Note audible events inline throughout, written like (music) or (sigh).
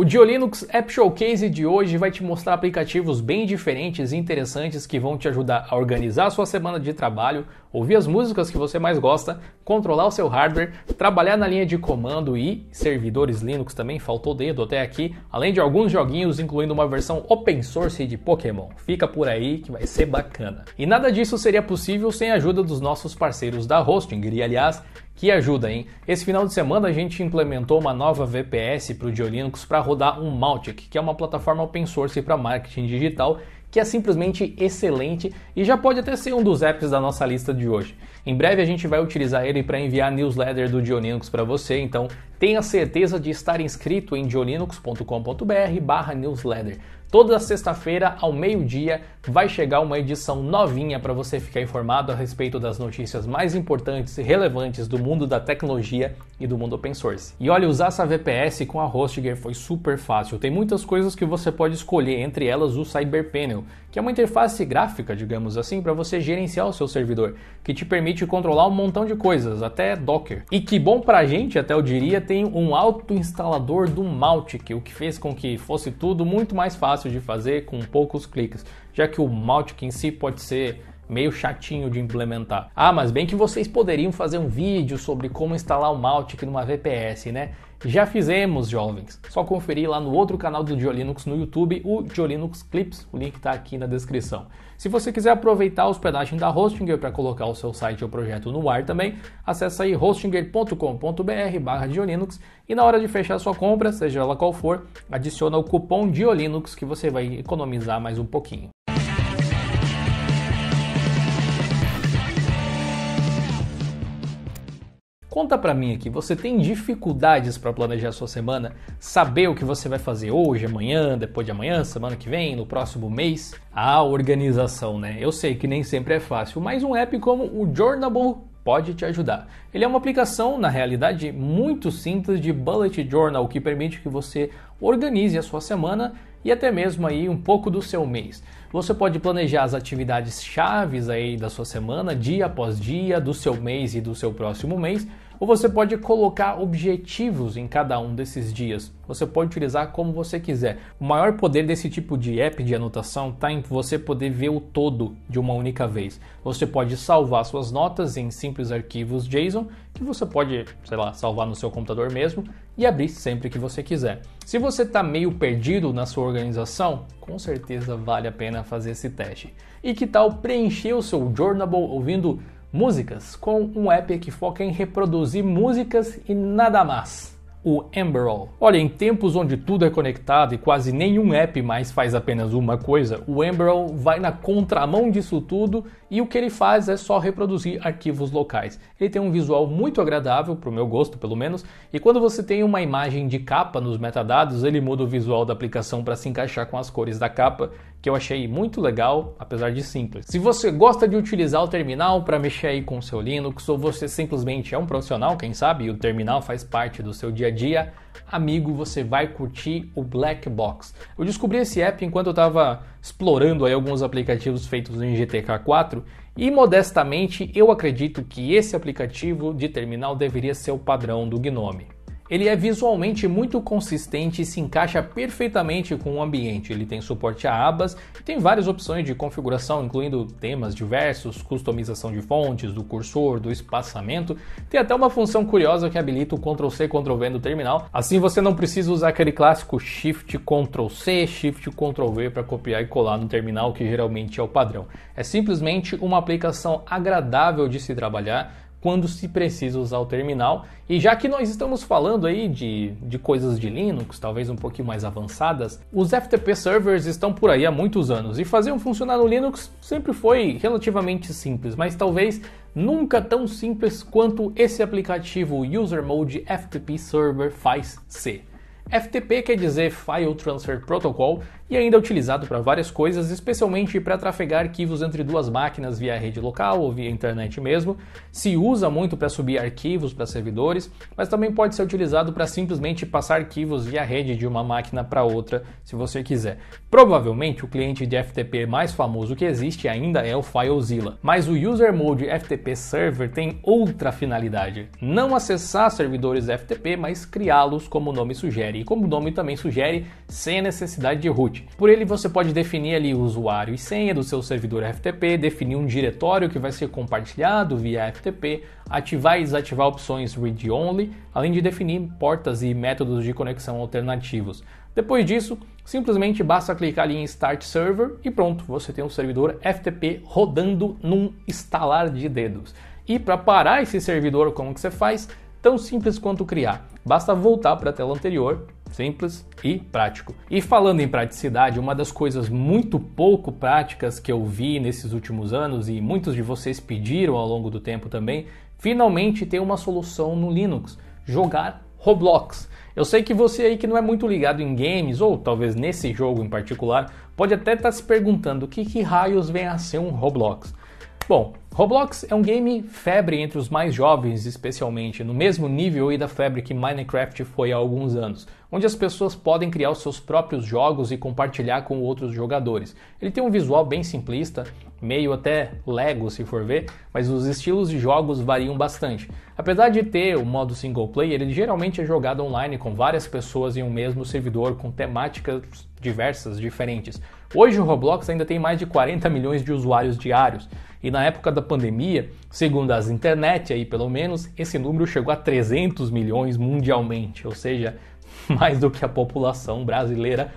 O Diolinux App Showcase de hoje vai te mostrar aplicativos bem diferentes e interessantes que vão te ajudar a organizar a sua semana de trabalho, ouvir as músicas que você mais gosta, controlar o seu hardware, trabalhar na linha de comando e servidores Linux também, faltou dedo até aqui, além de alguns joguinhos, incluindo uma versão open source de Pokémon. Fica por aí que vai ser bacana. E nada disso seria possível sem a ajuda dos nossos parceiros da Hosting, e aliás, que ajuda, hein? Esse final de semana a gente implementou uma nova VPS para o Linux para rodar um Mautic, que é uma plataforma open source para marketing digital que é simplesmente excelente e já pode até ser um dos apps da nossa lista de hoje. Em breve a gente vai utilizar ele para enviar newsletter do Dioninux para você, então tenha certeza de estar inscrito em dioninux.com.br/newsletter. Toda sexta-feira, ao meio-dia, vai chegar uma edição novinha para você ficar informado a respeito das notícias mais importantes e relevantes do mundo da tecnologia e do mundo open source. E olha, usar essa VPS com a Hostinger foi super fácil. Tem muitas coisas que você pode escolher, entre elas o Cyberpanel, que é uma interface gráfica, digamos assim, para você gerenciar o seu servidor, que te permite controlar um montão de coisas, até Docker. E que bom pra gente, até eu diria, tem um auto-instalador do Mautic, o que fez com que fosse tudo muito mais fácil fácil de fazer com poucos cliques, já que o Mautic em si pode ser meio chatinho de implementar. Ah, mas bem que vocês poderiam fazer um vídeo sobre como instalar o Mautic numa VPS, né? Já fizemos, jovens. Só conferir lá no outro canal do Diolinux no YouTube, o Diolinux Clips, o link está aqui na descrição. Se você quiser aproveitar a hospedagem da Hostinger para colocar o seu site ou projeto no ar também, acessa aí hostinger.com.br barra Diolinux e na hora de fechar sua compra, seja ela qual for, adiciona o cupom Diolinux que você vai economizar mais um pouquinho. Conta para mim aqui, você tem dificuldades para planejar a sua semana? Saber o que você vai fazer hoje, amanhã, depois de amanhã, semana que vem, no próximo mês? A organização, né? Eu sei que nem sempre é fácil, mas um app como o Journable pode te ajudar. Ele é uma aplicação, na realidade, muito simples de bullet journal que permite que você organize a sua semana e até mesmo aí um pouco do seu mês. Você pode planejar as atividades chaves aí da sua semana, dia após dia, do seu mês e do seu próximo mês ou você pode colocar objetivos em cada um desses dias. Você pode utilizar como você quiser. O maior poder desse tipo de app de anotação está em você poder ver o todo de uma única vez. Você pode salvar suas notas em simples arquivos JSON que você pode, sei lá, salvar no seu computador mesmo e abrir sempre que você quiser. Se você está meio perdido na sua organização, com certeza vale a pena fazer esse teste. E que tal preencher o seu journal ouvindo músicas, com um app que foca em reproduzir músicas e nada mais o Emberall. Olha, em tempos onde tudo é conectado e quase nenhum app mais faz apenas uma coisa, o Emberall vai na contramão disso tudo e o que ele faz é só reproduzir arquivos locais. Ele tem um visual muito agradável, para o meu gosto pelo menos, e quando você tem uma imagem de capa nos metadados, ele muda o visual da aplicação para se encaixar com as cores da capa, que eu achei muito legal, apesar de simples. Se você gosta de utilizar o terminal para mexer aí com o seu Linux, ou você simplesmente é um profissional, quem sabe, e o terminal faz parte do seu dia dia a dia, amigo, você vai curtir o Black Box. Eu descobri esse app enquanto eu estava explorando aí alguns aplicativos feitos no GTK 4 e modestamente eu acredito que esse aplicativo de terminal deveria ser o padrão do Gnome. Ele é visualmente muito consistente e se encaixa perfeitamente com o ambiente. Ele tem suporte a abas tem várias opções de configuração, incluindo temas diversos, customização de fontes, do cursor, do espaçamento. Tem até uma função curiosa que habilita o Ctrl+C, Ctrl+V no terminal. Assim você não precisa usar aquele clássico Shift Ctrl+C, Shift Ctrl+V para copiar e colar no terminal, que geralmente é o padrão. É simplesmente uma aplicação agradável de se trabalhar quando se precisa usar o terminal. E já que nós estamos falando aí de, de coisas de Linux, talvez um pouquinho mais avançadas, os FTP servers estão por aí há muitos anos e fazer um funcionar no Linux sempre foi relativamente simples, mas talvez nunca tão simples quanto esse aplicativo User Mode FTP Server faz ser. FTP quer dizer File Transfer Protocol e ainda é utilizado para várias coisas, especialmente para trafegar arquivos entre duas máquinas via rede local ou via internet mesmo. Se usa muito para subir arquivos para servidores, mas também pode ser utilizado para simplesmente passar arquivos via rede de uma máquina para outra, se você quiser. Provavelmente o cliente de FTP mais famoso que existe ainda é o FileZilla, mas o User Mode FTP Server tem outra finalidade: não acessar servidores FTP, mas criá-los como o nome sugere e como o nome também sugere, sem a necessidade de root. Node. Por ele você pode definir ali o usuário e senha do seu servidor FTP, definir um diretório que vai ser compartilhado via FTP, ativar e desativar opções read only, além de definir portas e métodos de conexão alternativos. Depois disso, simplesmente basta clicar ali em Start Server e pronto, você tem um servidor FTP rodando num estalar de dedos. E para parar esse servidor, como que você faz? Tão simples quanto criar. Basta voltar para a tela anterior, simples e prático. E falando em praticidade, uma das coisas muito pouco práticas que eu vi nesses últimos anos e muitos de vocês pediram ao longo do tempo também, finalmente tem uma solução no Linux: jogar Roblox. Eu sei que você aí que não é muito ligado em games, ou talvez nesse jogo em particular, pode até estar se perguntando o que, que raios vem a ser um Roblox. Bom, Roblox é um game febre entre os mais jovens, especialmente, no mesmo nível da febre que Minecraft foi há alguns anos, onde as pessoas podem criar os seus próprios jogos e compartilhar com outros jogadores. Ele tem um visual bem simplista, meio até Lego se for ver, mas os estilos de jogos variam bastante. Apesar de ter o modo single player, ele geralmente é jogado online com várias pessoas em um mesmo servidor com temáticas diversas, diferentes. Hoje o Roblox ainda tem mais de 40 milhões de usuários diários, e na época da pandemia, segundo as internet aí pelo menos, esse número chegou a 300 milhões mundialmente, ou seja, (laughs) mais do que a população brasileira.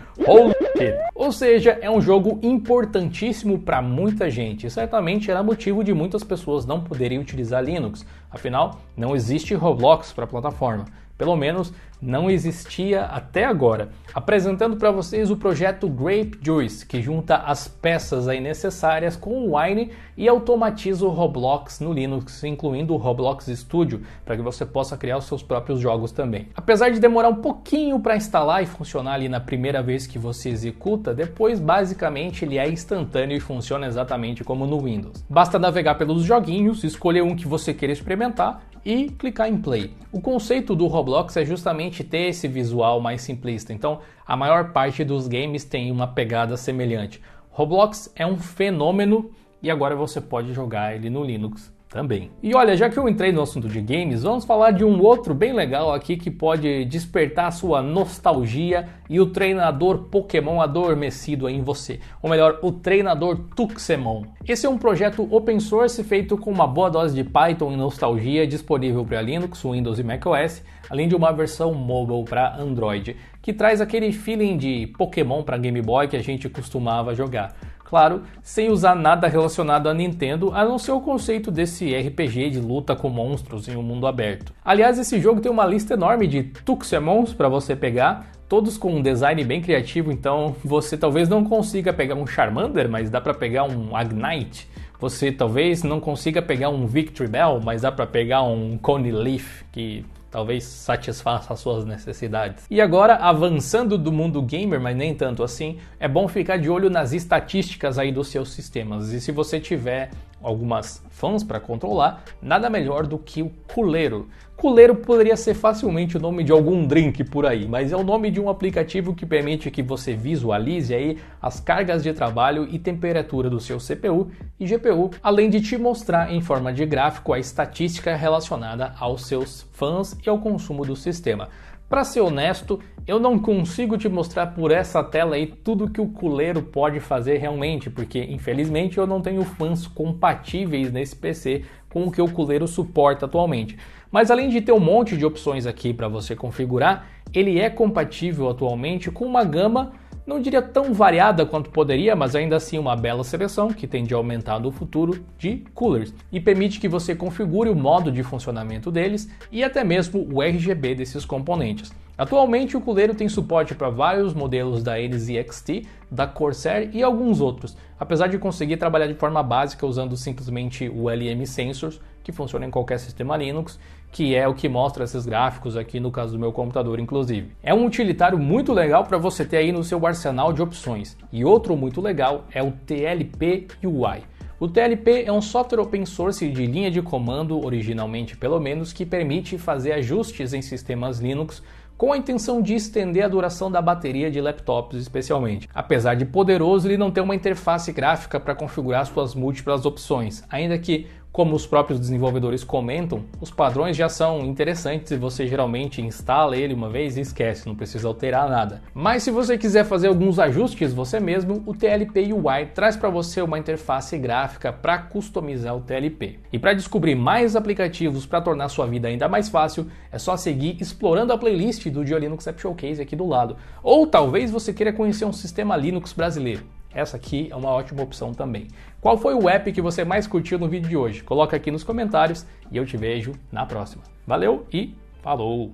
Ou seja, é um jogo importantíssimo para muita gente. E certamente era motivo de muitas pessoas não poderem utilizar Linux. Afinal, não existe Roblox para a plataforma. Pelo menos não existia até agora. Apresentando para vocês o projeto Grape Juice, que junta as peças aí necessárias com o Wine e automatiza o Roblox no Linux, incluindo o Roblox Studio, para que você possa criar os seus próprios jogos também. Apesar de demorar um pouquinho para instalar e funcionar ali na primeira vez que você executa, depois basicamente ele é instantâneo e funciona exatamente como no Windows. Basta navegar pelos joguinhos, escolher um que você queira experimentar e clicar em play. O conceito do Roblox é justamente ter esse visual mais simplista, então a maior parte dos games tem uma pegada semelhante. Roblox é um fenômeno e agora você pode jogar ele no Linux também. E olha, já que eu entrei no assunto de games, vamos falar de um outro bem legal aqui que pode despertar sua nostalgia e o treinador Pokémon adormecido em você. Ou melhor, o treinador Tuxemon. Esse é um projeto open source feito com uma boa dose de Python e nostalgia, disponível para Linux, Windows e macOS, além de uma versão mobile para Android, que traz aquele feeling de Pokémon para Game Boy que a gente costumava jogar claro, sem usar nada relacionado a Nintendo, a não ser o conceito desse RPG de luta com monstros em um mundo aberto. Aliás, esse jogo tem uma lista enorme de Tuxemons para você pegar, todos com um design bem criativo, então você talvez não consiga pegar um Charmander, mas dá para pegar um Agnite. Você talvez não consiga pegar um Victory Bell, mas dá para pegar um Leaf, que talvez satisfaça as suas necessidades. E agora, avançando do mundo gamer, mas nem tanto assim, é bom ficar de olho nas estatísticas aí dos seus sistemas. E se você tiver algumas fãs para controlar, nada melhor do que o Culeiro. Culeiro poderia ser facilmente o nome de algum drink por aí, mas é o nome de um aplicativo que permite que você visualize aí as cargas de trabalho e temperatura do seu CPU e GPU, além de te mostrar em forma de gráfico a estatística relacionada aos seus fãs e ao consumo do sistema. Para ser honesto, eu não consigo te mostrar por essa tela aí tudo que o culeiro pode fazer realmente, porque infelizmente eu não tenho fãs compatíveis nesse PC com o que o culeiro suporta atualmente. Mas além de ter um monte de opções aqui para você configurar, ele é compatível atualmente com uma gama não diria tão variada quanto poderia, mas ainda assim uma bela seleção que tende a aumentar no futuro de coolers e permite que você configure o modo de funcionamento deles e até mesmo o RGB desses componentes. Atualmente o Culeiro tem suporte para vários modelos da Ares XT, da Corsair e alguns outros, apesar de conseguir trabalhar de forma básica usando simplesmente o LM Sensors, que funciona em qualquer sistema Linux, que é o que mostra esses gráficos aqui no caso do meu computador, inclusive. É um utilitário muito legal para você ter aí no seu arsenal de opções. E outro muito legal é o TLP UI. O TLP é um software open source de linha de comando, originalmente pelo menos, que permite fazer ajustes em sistemas Linux com a intenção de estender a duração da bateria de laptops, especialmente. Apesar de poderoso, ele não tem uma interface gráfica para configurar suas múltiplas opções, ainda que como os próprios desenvolvedores comentam, os padrões já são interessantes e você geralmente instala ele uma vez e esquece, não precisa alterar nada. Mas se você quiser fazer alguns ajustes você mesmo, o TLP UI traz para você uma interface gráfica para customizar o TLP. E para descobrir mais aplicativos para tornar sua vida ainda mais fácil, é só seguir explorando a playlist do Dia Linux App Showcase aqui do lado. Ou talvez você queira conhecer um sistema Linux brasileiro. Essa aqui é uma ótima opção também. Qual foi o app que você mais curtiu no vídeo de hoje? Coloca aqui nos comentários e eu te vejo na próxima. Valeu e falou!